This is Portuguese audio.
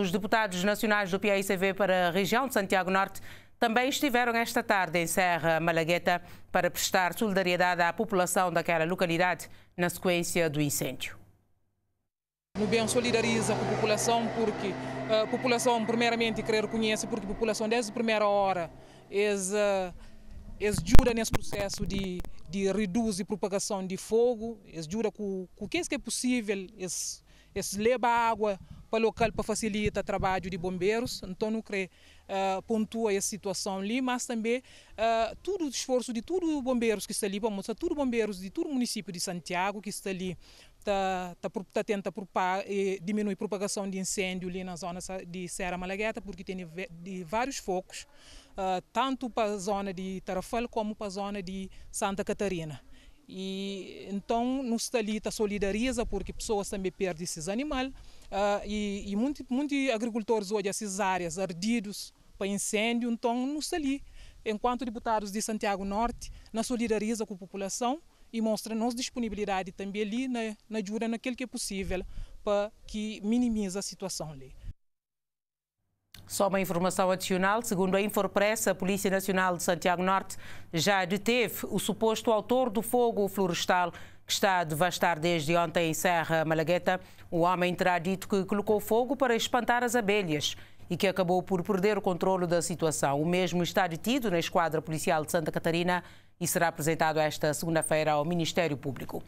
Os deputados nacionais do PICV para a região de Santiago Norte também estiveram esta tarde em Serra Malagueta para prestar solidariedade à população daquela localidade na sequência do incêndio. O bem solidariza com a população porque eh, a população primeiramente quer conhecer porque a população desde a primeira hora eles, eh, ajuda nesse processo de, de reduzir a propagação de fogo, eles ajuda com, com o que é, é possível, eles, eles água para local para facilitar o trabalho de bombeiros. Então, não creio uh, ah, pontua essa situação ali, mas também uh, ah, todo o esforço de todos os bombeiros que está ali, vamos mostrar todos os bombeiros de todo o município de Santiago que está ali está tá, tá, tá tenta diminuir a propagação de incêndio ali na zona de Serra Malagueta, porque tem de vários focos, uh, tanto para a zona de Tarrafal como para a zona de Santa Catarina. E então nos se talita solidariza porque pessoas também perdem esses animais uh, ah, e, e muitos muito agricultores hoje essas áreas ardidos para incêndio, então nos se ali. Enquanto deputados de Santiago Norte não solidariza com a população e mostra nossa disponibilidade também ali na, na ajuda naquilo que é possível para que minimize a situação ali. Só uma informação adicional, segundo a Inforpress, a Polícia Nacional de Santiago Norte já deteve o suposto autor do fogo florestal que está a devastar desde ontem em Serra Malagueta. O homem terá dito que colocou fogo para espantar as abelhas e que acabou por perder o controle da situação. O mesmo está detido na Esquadra Policial de Santa Catarina e será apresentado esta segunda-feira ao Ministério Público.